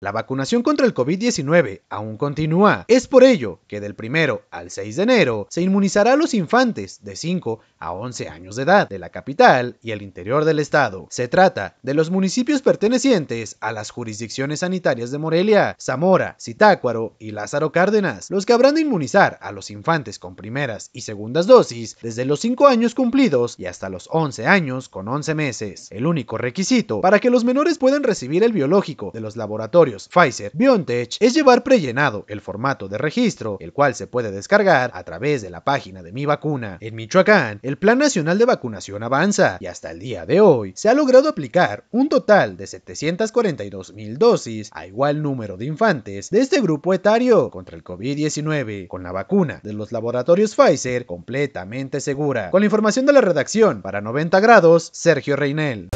La vacunación contra el COVID-19 aún continúa. Es por ello que del 1 al 6 de enero se inmunizará a los infantes de 5 a 11 años de edad de la capital y el interior del estado. Se trata de los municipios pertenecientes a las jurisdicciones sanitarias de Morelia, Zamora, Citácuaro y Lázaro Cárdenas, los que habrán de inmunizar a los infantes con primeras y segundas dosis desde los 5 años cumplidos y hasta los 11 años con 11 meses. El único requisito para que los menores puedan recibir el biológico de los laboratorios Pfizer BioNTech es llevar prellenado el formato de registro, el cual se puede descargar a través de la página de Mi Vacuna. En Michoacán, el Plan Nacional de Vacunación avanza y hasta el día de hoy se ha logrado aplicar un total de 742 mil dosis a igual número de infantes de este grupo etario contra el COVID-19 con la vacuna de los laboratorios Pfizer completamente segura. Con la información de la redacción para 90 grados, Sergio Reinel.